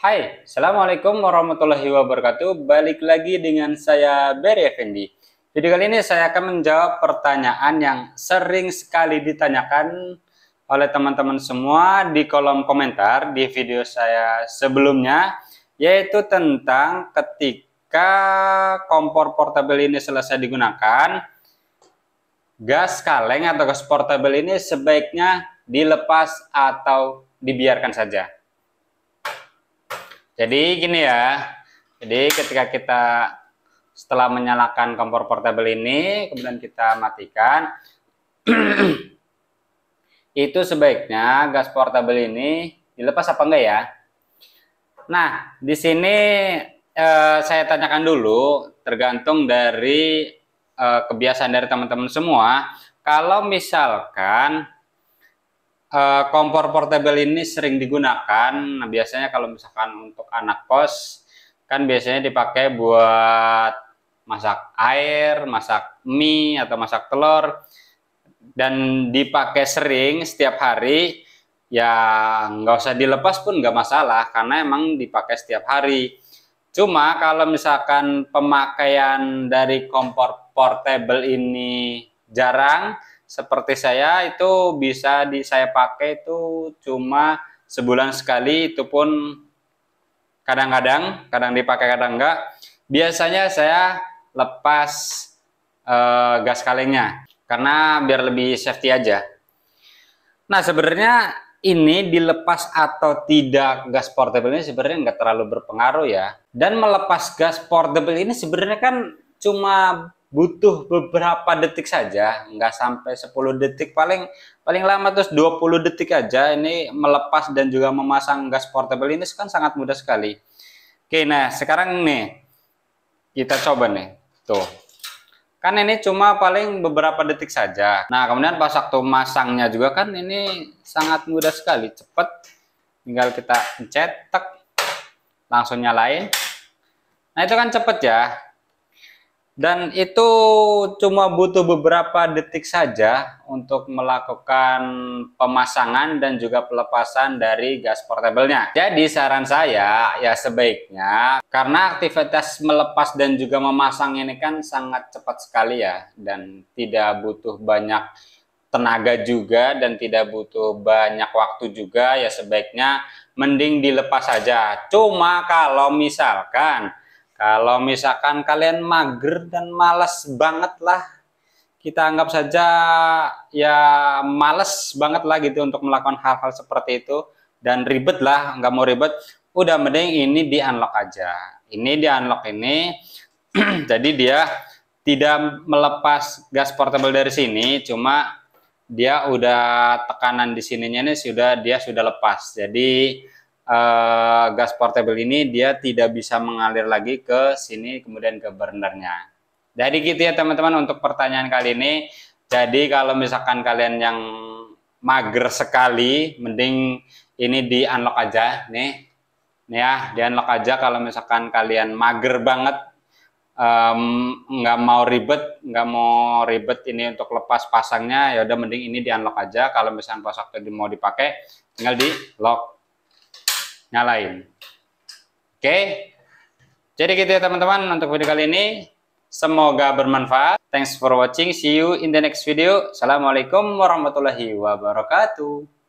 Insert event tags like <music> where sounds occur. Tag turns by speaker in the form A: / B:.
A: Hai, Assalamualaikum warahmatullahi wabarakatuh. Balik lagi dengan saya Barry Effendi. Video kali ini saya akan menjawab pertanyaan yang sering sekali ditanyakan oleh teman-teman semua di kolom komentar di video saya sebelumnya, yaitu tentang ketika kompor portable ini selesai digunakan, gas kaleng atau gas portable ini sebaiknya dilepas atau dibiarkan saja. Jadi gini ya. Jadi ketika kita setelah menyalakan kompor portable ini, kemudian kita matikan. <clears throat> itu sebaiknya gas portable ini dilepas apa enggak ya? Nah, di sini eh, saya tanyakan dulu tergantung dari eh, kebiasaan dari teman-teman semua. Kalau misalkan Eh, kompor portable ini sering digunakan. Nah, biasanya kalau misalkan untuk anak kos kan biasanya dipakai buat masak air, masak mie atau masak telur dan dipakai sering setiap hari ya nggak usah dilepas pun nggak masalah karena emang dipakai setiap hari. Cuma kalau misalkan pemakaian dari kompor portable ini jarang, seperti saya itu bisa di saya pakai itu cuma sebulan sekali itu pun kadang-kadang kadang dipakai kadang enggak biasanya saya lepas eh, gas kalengnya karena biar lebih safety aja nah sebenarnya ini dilepas atau tidak gas portable ini sebenarnya nggak terlalu berpengaruh ya dan melepas gas portable ini sebenarnya kan cuma butuh beberapa detik saja, nggak sampai 10 detik, paling paling lama terus 20 detik aja ini melepas dan juga memasang gas portable ini kan sangat mudah sekali. Oke, nah sekarang nih kita coba nih, tuh. Kan ini cuma paling beberapa detik saja. Nah, kemudian pas waktu masangnya juga kan ini sangat mudah sekali, cepet, Tinggal kita cetak, langsung nyalain. Nah, itu kan cepet ya dan itu cuma butuh beberapa detik saja untuk melakukan pemasangan dan juga pelepasan dari gas portable-nya. Jadi saran saya ya sebaiknya karena aktivitas melepas dan juga memasang ini kan sangat cepat sekali ya dan tidak butuh banyak tenaga juga dan tidak butuh banyak waktu juga ya sebaiknya mending dilepas saja. Cuma kalau misalkan kalau misalkan kalian mager dan malas banget lah, kita anggap saja ya malas banget lah gitu untuk melakukan hal-hal seperti itu dan ribet lah, nggak mau ribet, udah mending ini di unlock aja. Ini di unlock ini, <clears throat> jadi dia tidak melepas gas portable dari sini, cuma dia udah tekanan di sininya ini sudah dia sudah lepas. Jadi uh, gas portable ini dia tidak bisa mengalir lagi ke sini kemudian ke burnernya. Jadi gitu ya teman-teman untuk pertanyaan kali ini. Jadi kalau misalkan kalian yang mager sekali, mending ini di unlock aja nih. Nih ya, di unlock aja kalau misalkan kalian mager banget nggak um, mau ribet, nggak mau ribet ini untuk lepas pasangnya, ya udah mending ini di unlock aja. Kalau misalkan pas waktu mau dipakai, tinggal di lock nyalain. Oke. Jadi gitu ya teman-teman untuk video kali ini. Semoga bermanfaat. Thanks for watching. See you in the next video. Assalamualaikum warahmatullahi wabarakatuh.